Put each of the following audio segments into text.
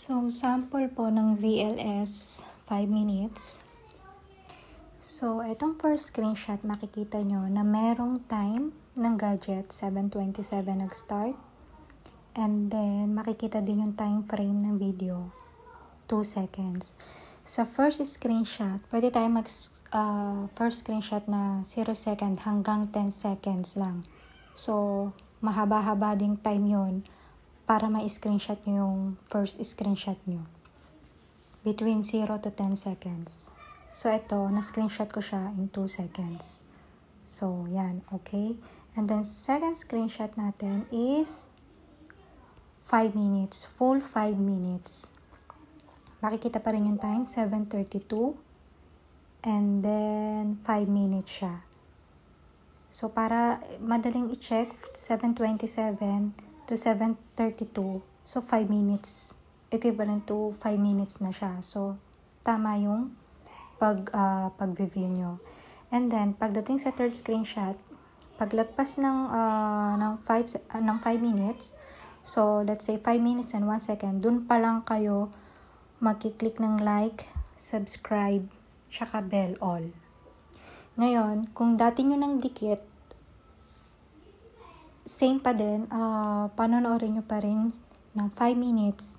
So, sample po ng VLS 5 minutes. So, itong first screenshot, makikita nyo na merong time ng gadget, 7.27 nag-start. And then, makikita din yung time frame ng video, 2 seconds. Sa first screenshot, pwede tayo mag uh, first screenshot na 0 second hanggang 10 seconds lang. So, mahaba-haba ding time yon para ma-screenshot nyo yung first screenshot nyo. Between 0 to 10 seconds. So, ito, na-screenshot ko siya in 2 seconds. So, yan, okay? And then, second screenshot natin is 5 minutes, full 5 minutes. Makikita pa rin yung time, 7.32. And then, 5 minutes siya. So, para madaling i-check, 7.27, to 7.32. So, 5 minutes. Equivalent to 5 minutes na siya. So, tama yung pag, uh, pag-view nyo. And then, pagdating sa third screenshot, paglagpas ng, uh, ng, 5, uh, ah, ng 5 minutes, so, let's say 5 minutes and 1 second, dun pa lang kayo makiklik ng like, subscribe, tsaka bell all. Ngayon, kung dati nyo nang dikit, same pa din, uh, ah, panonoorin nyo pa rin ng 5 minutes.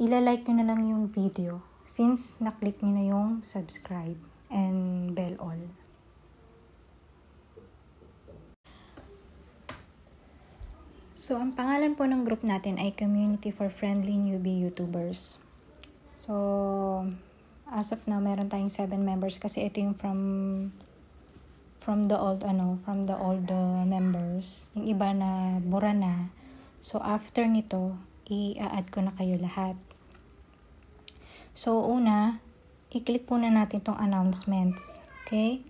Ilalike nyo na lang yung video since naklik nyo na yung subscribe and bell all. So, ang pangalan po ng group natin ay Community for Friendly Newbie YouTubers. So, as of now, meron tayong 7 members kasi ito yung from from the old ano, from the old uh, members. Yung iba na bura na. So after nito, i-add ko na kayo lahat. So una, i-click po na natin tong announcements. Okay?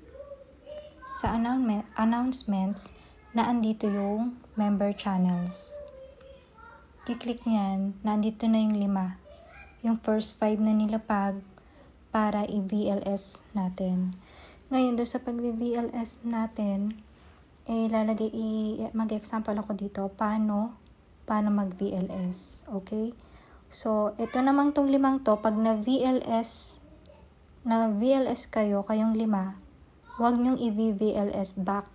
Sa announcement, announcements, andito yung member channels. I-click niyan, naandito na yung lima. Yung first five na nilapag para i-BLS natin. Ngayon, do sa pag-VLS natin, eh, lalagay, mag-example ako dito, paano, paano mag-VLS, okay? So, ito namang tong limang to, pag na-VLS, na-VLS kayo, kayong lima, huwag nyong i-VLS back,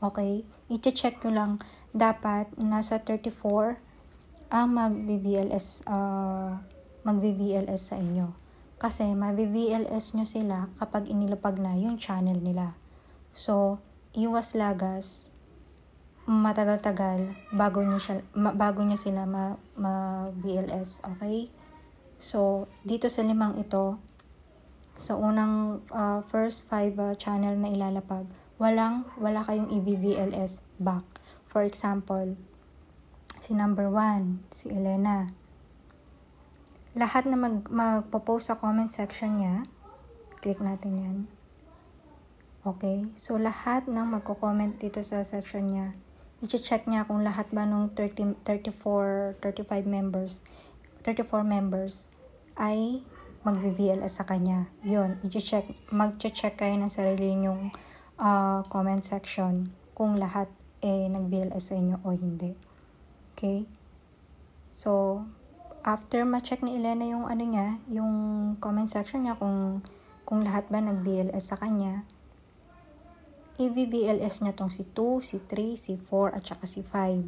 okay? I-check nyo lang, dapat nasa 34 ang mag-VLS, uh, ah, mag-VLS sa inyo. Kasi mavi-VLS nyo sila kapag inilapag na yung channel nila. So, iwas lagas, matagal-tagal bago nyo, siya, ma, bago nyo sila ma, ma okay? So, dito sa limang ito, sa unang uh, first five uh, channel na ilalapag, walang, wala kayong i-BLS back. For example, si number 1, si Elena, lahat na mag, magpo-post sa comment section niya, click natin yan. Okay? So, lahat ng magko-comment dito sa section niya, i-check niya kung lahat ba nung 30, 34, 35 members, 34 members ay mag-VLS sa kanya. Yun, i-check, mag-check kayo ng sarili niyong uh, ah, comment section kung lahat eh nag-VLS sa inyo o hindi. Okay? So, after ma-check ni Elena yung ano niya, yung comment section niya kung kung lahat ba nag-BLS sa kanya, i-BLS niya tong si 2, si 3, si 4, at saka si 5.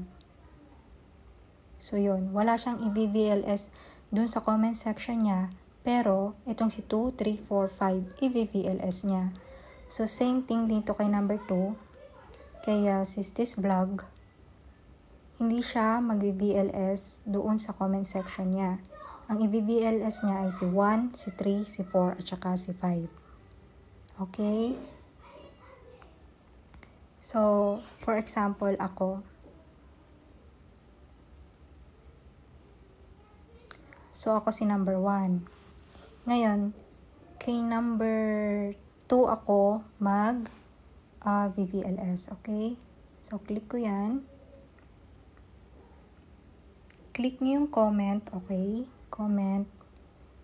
So yun, wala siyang i-BLS dun sa comment section niya, pero itong si 2, 3, 4, 5, i-BLS niya. So same thing dito kay number 2, Kaya, sis this Vlog hindi siya magbi bls doon sa comment section niya. Ang i-BLS niya ay si 1, si 3, si 4, at saka si 5. Okay? So, for example, ako. So, ako si number 1. Ngayon, kay number 2 ako mag uh, ah, VBLS. Okay? So, click ko yan click niyo yung comment, okay? Comment.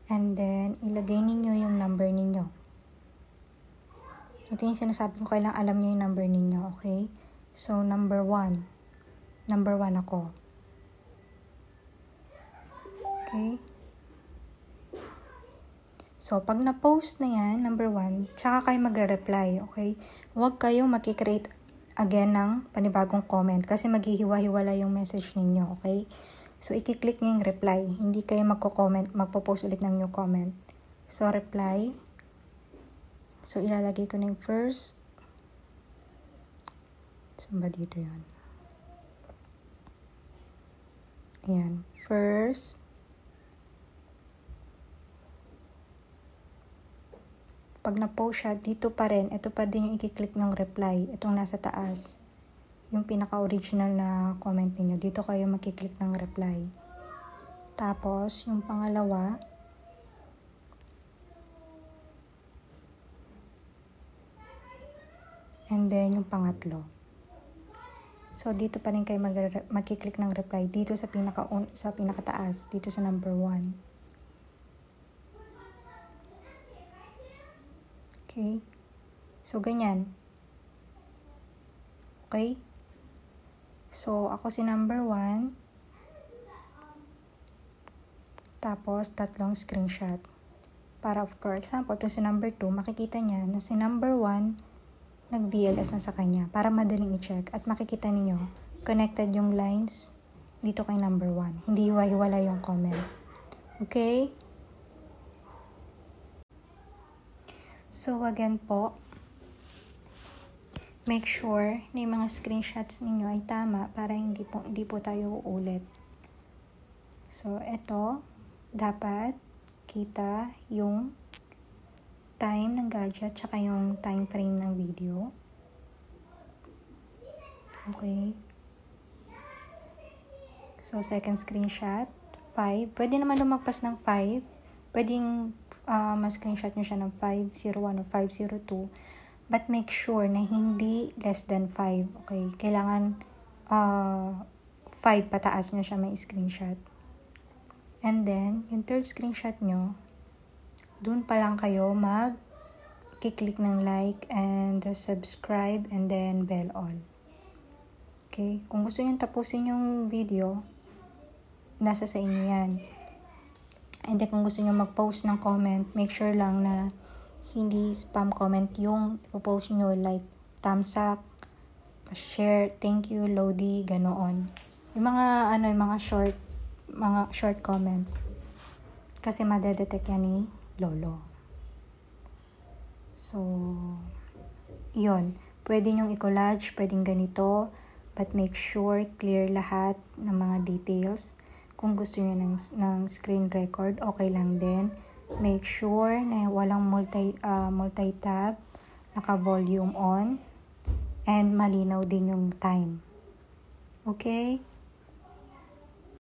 And then, ilagay ninyo yung number ninyo. Ito yung sinasabi ko, kailang alam niyo yung number ninyo, okay? So, number 1. Number 1 ako. Okay? So, pag na-post na yan, number 1, tsaka kayo magre-reply, okay? Huwag kayo makikreate again ng panibagong comment kasi maghihiwa-hiwala yung message ninyo, okay? So, i-click nyo yung reply. Hindi kayo magko-comment, magpo-post ulit ng new comment. So, reply. So, ilalagay ko na first. Saan ba dito yun? Ayan. First. Pag na-post siya, dito pa rin. Ito pa din yung i-click ng reply. Itong nasa taas yung pinaka-original na comment niyo Dito kayo makiklik ng reply. Tapos, yung pangalawa, and then yung pangatlo. So, dito pa rin kayo makiklik ng reply dito sa, pinaka sa pinakataas, dito sa number 1. Okay? So, ganyan. Okay? So, ako si number 1. Tapos, tatlong screenshot. Para, for example, ito si number 2, makikita niya na si number 1 nag-VLS na sa kanya para madaling i-check. At makikita ninyo, connected yung lines dito kay number 1. Hindi hiwa-hiwala yung comment. Okay? So, again po, Make sure na yung mga screenshots ninyo ay tama para hindi po, hindi po tayo uulit. So, ito, dapat kita yung time ng gadget tsaka yung time frame ng video. Okay. So, second screenshot, 5. Pwede naman lumagpas ng 5. Pwede uh, ah, ma screenshot nyo siya ng 501 o 502 But make sure na hindi less than 5, okay? Kailangan uh, ah, 5 pataas nyo siya may screenshot. And then, yung third screenshot nyo, dun pa lang kayo mag kiklik ng like and subscribe and then bell all. Okay? Kung gusto nyo tapusin yung video, nasa sa inyo yan. And then kung gusto nyo mag-post ng comment, make sure lang na hindi spam comment yung ipopost nyo like thumbs up, share, thank you, Lodi, ganoon. Yung mga ano, yung mga short mga short comments. Kasi madedetect yan ni Lolo. So, yon Pwede nyong i-collage, pwedeng ganito, but make sure clear lahat ng mga details. Kung gusto nyo ng, ng screen record, okay lang din. Make sure na walang multi, uh, multi-tab, naka-volume on, and malinaw din yung time. Okay?